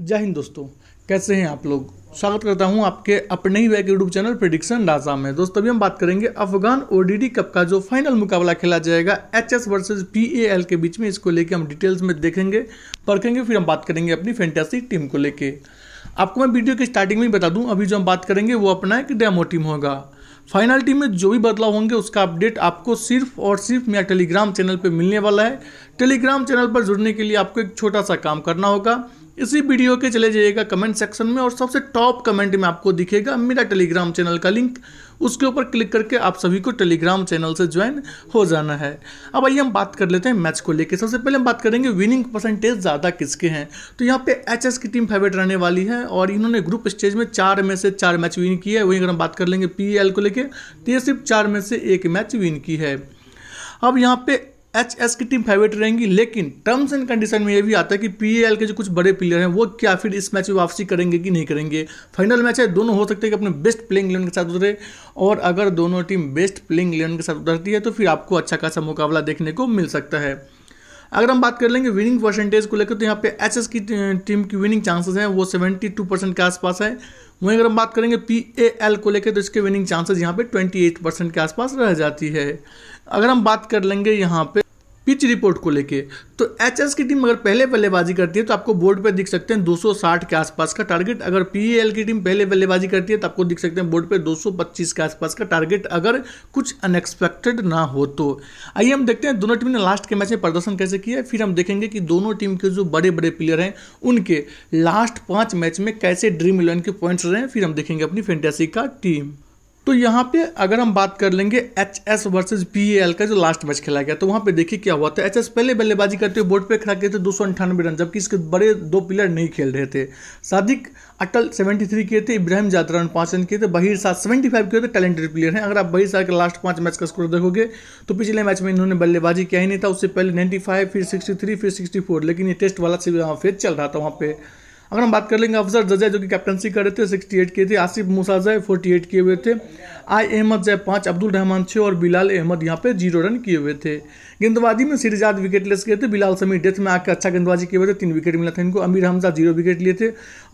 जय हिंद दोस्तों कैसे हैं आप लोग स्वागत करता हूं आपके अपने ही वैक यूट्यूब चैनल प्रिडिक्शन राजा में दोस्तों अभी हम बात करेंगे अफगान ओडीडी कप का जो फाइनल मुकाबला खेला जाएगा H S versus P A L के बीच में इसको लेके हम डिटेल्स में देखेंगे परखेंगे फिर हम बात करेंगे अपनी फैंटेसी टीम को लेके आपको मैं वीडियो के स्टार्टिंग में ही बता दूँ अभी जो हम बात करेंगे वो अपना एक डेमो टीम होगा फाइनल टीम में जो भी बदलाव होंगे उसका अपडेट आपको सिर्फ और सिर्फ मेरा टेलीग्राम चैनल पर मिलने वाला है टेलीग्राम चैनल पर जुड़ने के लिए आपको एक छोटा सा काम करना होगा इसी वीडियो के चले जाइएगा कमेंट सेक्शन में और सबसे टॉप कमेंट में आपको दिखेगा मेरा टेलीग्राम चैनल का लिंक उसके ऊपर क्लिक करके आप सभी को टेलीग्राम चैनल से ज्वाइन हो जाना है अब आइए हम बात कर लेते हैं मैच को लेकर सबसे पहले हम बात करेंगे विनिंग परसेंटेज ज़्यादा किसके हैं तो यहाँ पे एच की टीम फेवरेट रहने वाली है और इन्होंने ग्रुप स्टेज में चार में से चार मैच विन किया है वहीं अगर हम बात कर लेंगे पी को लेकर तो ये सिर्फ चार में से एक मैच विन की है अब यहाँ पे एच एस की टीम फेवरेट रहेंगी लेकिन टर्म्स एंड कंडीशन में ये भी आता है कि पी के जो कुछ बड़े प्लेयर हैं वो क्या फिर इस मैच में वापसी करेंगे कि नहीं करेंगे फाइनल मैच है दोनों हो सकते हैं कि अपने बेस्ट प्लेइंग इलेवन के साथ उतरे और अगर दोनों टीम बेस्ट प्लेइंग इलेवन के साथ उतरती है तो फिर आपको अच्छा खासा मुकाबला देखने को मिल सकता है अगर हम बात कर लेंगे विनिंग परसेंटेज को लेकर तो यहाँ पे एचएस की टीम की विनिंग चांसेस हैं वो 72 परसेंट के आसपास है वहीं अगर हम बात करेंगे पी ए एल को लेकर तो इसके विनिंग चांसेस यहाँ पे 28 परसेंट के आसपास रह जाती है अगर हम बात कर लेंगे यहाँ पे पिच रिपोर्ट को लेके तो एच की टीम अगर पहले बल्लेबाजी करती है तो आपको बोर्ड पर दिख सकते हैं 260 के आसपास का टारगेट अगर पीएल e की टीम पहले बल्लेबाजी करती है तो आपको दिख सकते हैं बोर्ड पर 225 के आसपास का टारगेट अगर कुछ अनएक्सपेक्टेड ना हो तो आइए हम देखते हैं दोनों टीम ने लास्ट के मैच में प्रदर्शन कैसे किया फिर हम देखेंगे कि दोनों टीम के जो बड़े बड़े प्लेयर हैं उनके लास्ट पाँच मैच में कैसे ड्रीम इलेवन के पॉइंट्स रहे हैं फिर हम देखेंगे अपनी फेंटेसी का टीम तो यहाँ पे अगर हम बात कर लेंगे H S versus P L का जो लास्ट मैच खेला गया तो वहाँ पे देखिए क्या हुआ था एच एस पहले बल्लेबाजी करते हुए बोर्ड पे खड़ा किए थे दो रन जबकि इसके बड़े दो प्लेयर नहीं खेल रहे थे सादिक अटल 73 किए थे इब्राहिम जादरान पाँच रन किए थे बहिर सात सेवेंटी फाइव किए थे टैलेंटेड प्लेयर हैं अगर आप बहिर साहब के लास्ट पाँच मैच का स्कोर देखोगे तो पिछले मैच में इन्होंने बल्लेबाजी किया ही नहीं था उससे पहले नाइन्टी फाइव फिर सिक्सटी थ्री फिर सिक्सटी फोर लेकिन ये टेस्ट वाला से फेज चल रहा था वहाँ पर अगर हम बात कर लेंगे अफजर जजय जो कि कैप्टनसी कर रहे थे सिक्सटी एट किए थे आसिफ मुसाजय फोर्टी एट किए हुए थे आई अहमद जय पाँच अब्दुल रहमान छः और बिलाल अहमद यहाँ पे जीरो रन किए हुए थे गेंदबाजी में सिरजाद विकेट लेस गए थे बिलाल समीर डेथ में आकर अच्छा गेंदबाजी किए हुए थे तीन विकेट मिला था इनको अमीर हमजा जीरो विकेट लिए थे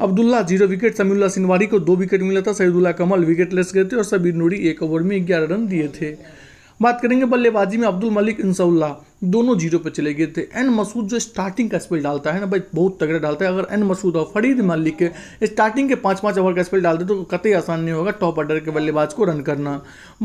अब्दुल्ला जीरो विकेट समीउल्ला सिनवारी को दो विकेट मिला था सईदुल्ला कमल विकेट लेस गए थे और सबीर नूरी एक ओवर में ग्यारह रन दिए थे बात करेंगे बल्लेबाजी में अब्दुल मलिक इंसाउल्ला दोनों जीरो पे चले गए थे एन मसूद जो स्टार्टिंग का स्पेल डालता है ना भाई बहुत तगड़ा डालता है अगर एन मसूद और फरीद मलिक के स्टार्टिंग के पाँच पाँच ओवर का स्पेल डालते तो कतई आसान नहीं होगा टॉप ऑर्डर के बल्लेबाज को रन करना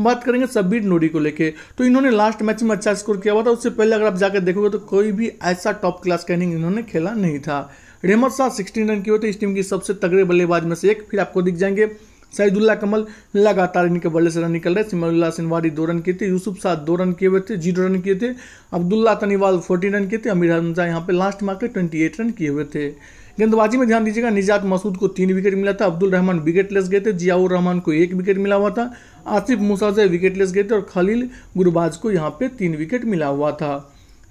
बात करेंगे सब्बीर नोरी को लेकर तो इन्होंने लास्ट मैच में अच्छा स्कोर किया हुआ था उससे पहले अगर आप जाकर देखोगे तो कोई भी ऐसा टॉप क्लास का इनिंग इन्होंने खेला नहीं था रेमर शाह सिक्सटीन रन किए थे इस टीम की सबसे तगड़े बल्लेबाज में से एक फिर आपको दिख जाएंगे सईदुल्ला कमल लगातार इनके बल्ले से रन निकल रहे सिमरुल्ला सिनवारी दो रन किए थे यूसुफ शाह दो रन किए हुए थे जीरो रन किए थे अब्दुल्ला तनीवाल फोर्टीन रन किए थे अमीर हमजा यहाँ पे last mark twenty eight run किए हुए थे गेंदबाजी में ध्यान दीजिएगा निजात मसूद को तीन विकेट मिला था अब्दुल रहमान विकेट लेस गए थे जियाउर रहमान को एक विकेट मिला हुआ था आसिफ मुसाजे विकेट लेस गए थे और खलील गुरबाज को यहाँ पे तीन विकेट मिला हुआ था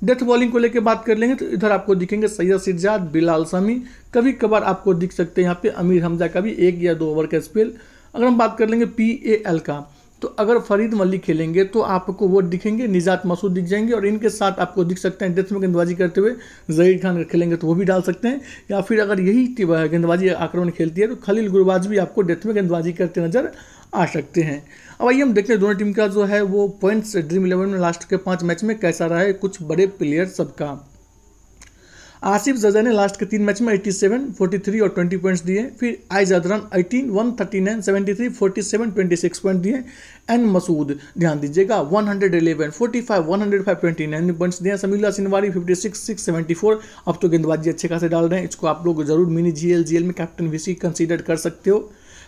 डेथ बॉलिंग को लेकर बात कर लेंगे तो इधर आपको दिखेंगे सैयद सिज्जाद बिलाल समी कभी कभार आपको दिख सकते हैं यहाँ पे अमीर हमजा का भी एक या दो ओवर का स्पेल अगर हम बात कर लेंगे पी ए एल का तो अगर फरीद मलिक खेलेंगे तो आपको वो दिखेंगे निजात मसूद दिख जाएंगे और इनके साथ आपको दिख सकते हैं डेथ में गेंदबाजी करते हुए जहीर खान अगर खेलेंगे तो वो भी डाल सकते हैं या फिर अगर यही गेंदबाजी आक्रमण खेलती है तो खलील गुरबाज भी आपको डेथ में गेंदबाजी करते नजर आ सकते हैं अब आइए हम देखते हैं दोनों टीम का जो है वो पॉइंट्स ड्रीम इलेवन में लास्ट के पाँच मैच में कैसा रहा है कुछ बड़े प्लेयर सबका आसिफ जजा ने लास्ट के तीन मैच में 87, 43 और 20 पॉइंट्स दिए फिर आई जदरान 18, 139, 73, 47, 26 पॉइंट दिए एन मसूद ध्यान दीजिएगा 111, 45, 105, 29 पॉइंट्स दिए समीला सिनवारी 56, 74 अब तो गेंदबाजी अच्छे खासे डाल रहे हैं इसको आप लोग जरूर मिनी जीएल जीएल में कैप्टन वीसी कंसीडर कर सकते हो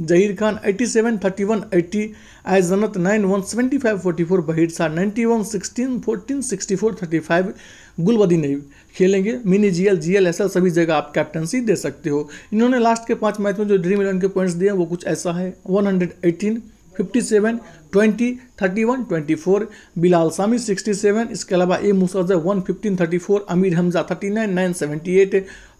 जहीर खान 87 31 80 आजनत 9 175 44 बहिर शाह 91 16 14 64 35 गुलबदी नहीं खेलेंगे मिनी जीएल जीएल ऐसा सभी जगह आप कैप्टनसी दे सकते हो इन्होंने लास्ट के पांच मैच में जो ड्रीम इलेवन के पॉइंट्स दिए वो कुछ ऐसा है 118 57 twenty thirty one twenty four Bilal Sami sixty seven इसके अलावा ए मुसरजय one fifteen thirty four Amir Hamza thirty nine nine seventy eight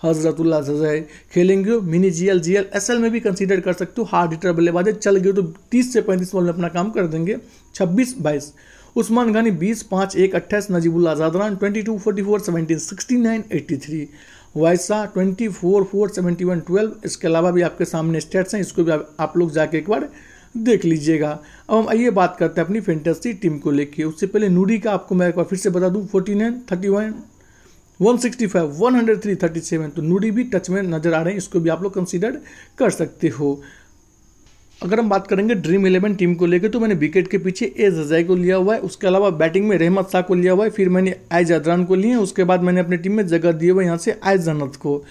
Hazratullah Zazai खेलेंगे mini G L G L S L में भी कंसिडर कर सकते हो हार्ड हिटर बल्लेबाज चल गए तो तीस से पैंतीस बॉल में अपना काम कर देंगे छब्बीस बाईस उस्मान घानी बीस पाँच एक अट्ठाईस Najibullah Zadran twenty two forty four seventeen sixty nine eighty three वाइसा twenty four four seventy one twelve इसके अलावा भी आपके सामने स्टेट्स हैं इसको भी आप, आप लोग जाके एक बार देख लीजिएगा अब हम आइए बात करते हैं अपनी फेंटेसी टीम को लेके उससे पहले नूरी का आपको मैं एक बार फिर से बता दूं forty nine thirty one one sixty five one hundred three thirty seven तो नूरी भी टच में नज़र आ रहे हैं इसको भी आप लोग कंसिडर कर सकते हो अगर हम बात करेंगे ड्रीम इलेवन टीम को लेकर तो मैंने विकेट के पीछे ए जजाई को लिया हुआ है उसके अलावा बैटिंग में रहमत शाह को लिया हुआ है फिर मैंने आयज अदरान को लिए उसके बाद मैंने अपनी टीम में जगह दिए हुए यहाँ से आयज जन्नत को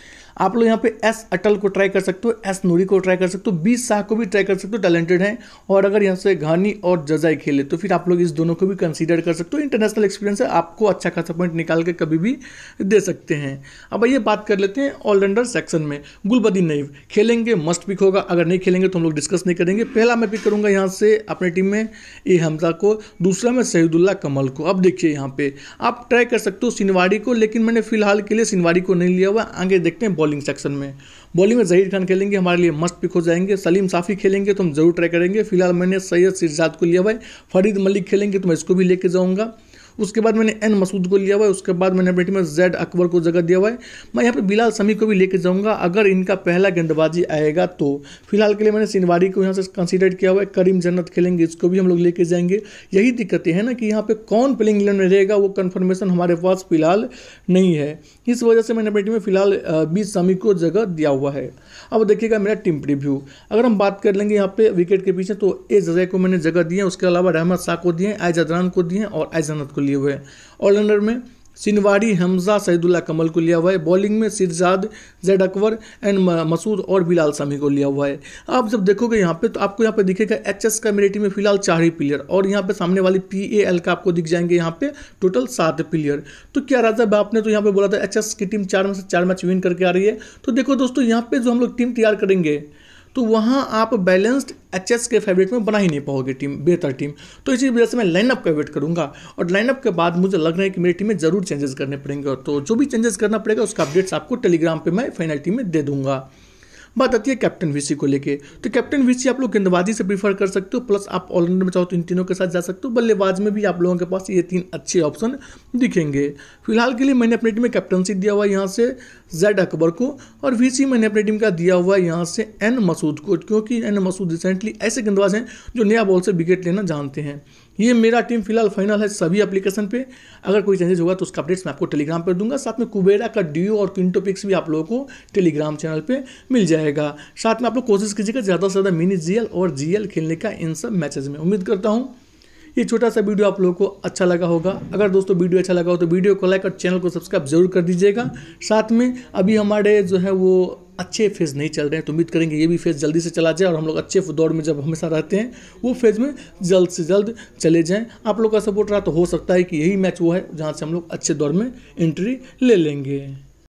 आप लोग यहाँ पे एस अटल को ट्राई कर सकते हो एस नूरी को ट्राई कर सकते हो बी शाह को भी ट्राई कर सकते हो टैलेंटेड हैं और अगर यहाँ से घानी और जजाई खेले तो फिर आप लोग इस दोनों को भी कंसिडर कर सकते हो इंटरनेशनल एक्सपीरियंस है आपको अच्छा खासा पॉइंट निकाल के कभी भी दे सकते हैं अब आइए बात कर लेते हैं ऑलराउंडर सेक्शन में गुलबदी नईव खेलेंगे मस्ट पिक होगा अगर नहीं खेलेंगे तो हम लोग डिस्कस नहीं करेंगे पहला मैं पिक करूंगा यहाँ से अपने टीम में ए हमजा को दूसरा में सहीदुल्ला कमल को अब देखिए यहाँ पे आप ट्राई कर सकते हो सिनवाड़ी को लेकिन मैंने फिलहाल के लिए सिनवाड़ी को नहीं लिया हुआ आगे देखते हैं बॉलिंग सेक्शन में बॉलिंग में जहीर खान खेलेंगे हमारे लिए मस्त पिक हो जाएंगे सलीम साफी खेलेंगे तो हम जरूर ट्राई करेंगे फिलहाल मैंने सैयद सिरजाद को लिया भाई फरीद मलिक खेलेंगे तो मैं इसको भी लेके जाऊँगा उसके बाद मैंने एन मसूद को लिया हुआ है उसके बाद मैंने अपनी टीम में जेड अकबर को जगह दिया हुआ है मैं यहाँ पर बिलाल समी को भी लेके जाऊँगा अगर इनका पहला गेंदबाजी आएगा तो फिलहाल के लिए मैंने सिनवारी को यहाँ से कंसिडर किया हुआ है करीम जन्नत खेलेंगे इसको भी हम लोग लेके जाएंगे यही दिक्कतें हैं ना कि यहाँ पर कौन प्लेइंग इलेवन में रहेगा वो कन्फर्मेशन हमारे पास फिलहाल नहीं है इस वजह से मैंने अपनी टीम में फिलहाल बी समी को जगह दिया हुआ है अब देखिएगा मेरा टीम प्रीव्यू अगर हम बात कर लेंगे यहाँ पे विकेट के पीछे तो ए जजय को मैंने जगह दी है उसके अलावा रहमत शाह को दिए हैं आयज को दिए हैं और जन्नत को लिए हुए ऑलराउंडर में सिनवारी हमजा सईदुल्ला कमल को लिया हुआ है बॉलिंग में सिरजाद जैड अकबर एंड मसूद और बिलाल सामी को लिया हुआ है आप जब देखोगे यहाँ पे तो आपको यहाँ पे दिखेगा एच एस कम्युनिटी में फिलहाल चार ही प्लेयर और यहाँ पे सामने वाली पी ए एल का आपको दिख जाएंगे यहाँ पे टोटल सात प्लेयर तो क्या राजा बाप ने तो यहाँ पे बोला था एच की टीम चार में से चार मैच विन करके आ रही है तो देखो दोस्तों यहाँ पे जो हम लोग टीम तैयार करेंगे तो वहाँ आप बैलेंस्ड एच के फेवरेट में बना ही नहीं पाओगे टीम बेहतर टीम तो इसी वजह से मैं लाइनअप का वेट करूँगा और लाइनअप के बाद मुझे लग रहा है कि मेरी टीम में ज़रूर चेंजेस करने पड़ेंगे और तो जो भी चेंजेस करना पड़ेगा उसका अपडेट्स आपको टेलीग्राम पर मैं फाइनल टीम में दे दूँगा बात आती है कैप्टन वीसी को लेके तो कैप्टन वीसी आप लोग गेंदबाजी से प्रीफर कर सकते हो प्लस आप ऑलराउंडर में चाहो तो इन तीनों के साथ जा सकते हो बल्लेबाज में भी आप लोगों के पास ये तीन अच्छे ऑप्शन दिखेंगे फिलहाल के लिए मैंने अपनी टीम में कैप्टनसी दिया हुआ यहाँ से जैड अकबर को और वी मैंने अपनी टीम का दिया हुआ यहाँ से एन मसूद को क्योंकि एन मसूद रिसेंटली ऐसे गेंदबाज हैं जो नया बॉल से विकेट लेना जानते हैं ये मेरा टीम फिलहाल फाइनल है सभी एप्लीकेशन पे अगर कोई चेंजेस होगा तो उसका अपडेट्स मैं आपको टेलीग्राम पर दूंगा साथ में कुबेरा का ड्यू और किंटो पिक्स भी आप लोगों को टेलीग्राम चैनल पे मिल जाएगा साथ में आप लोग कोशिश कीजिएगा ज़्यादा से ज़्यादा मिनी जीएल और जीएल खेलने का इन सब मैचेज में उम्मीद करता हूँ ये छोटा सा वीडियो आप लोगों को अच्छा लगा होगा अगर दोस्तों वीडियो अच्छा लगा हो तो वीडियो को लाइक और चैनल को सब्सक्राइब जरूर कर दीजिएगा साथ में अभी हमारे जो है वो अच्छे फेज नहीं चल रहे हैं तो उम्मीद करेंगे ये भी फेज़ जल्दी से चला जाए और हम लोग अच्छे दौड़ में जब हमेशा रहते हैं वो फेज़ में जल्द से जल्द चले जाएँ आप लोग का सपोर्ट रहा तो हो सकता है कि यही मैच वो है जहाँ से हम लोग अच्छे दौर में एंट्री ले लेंगे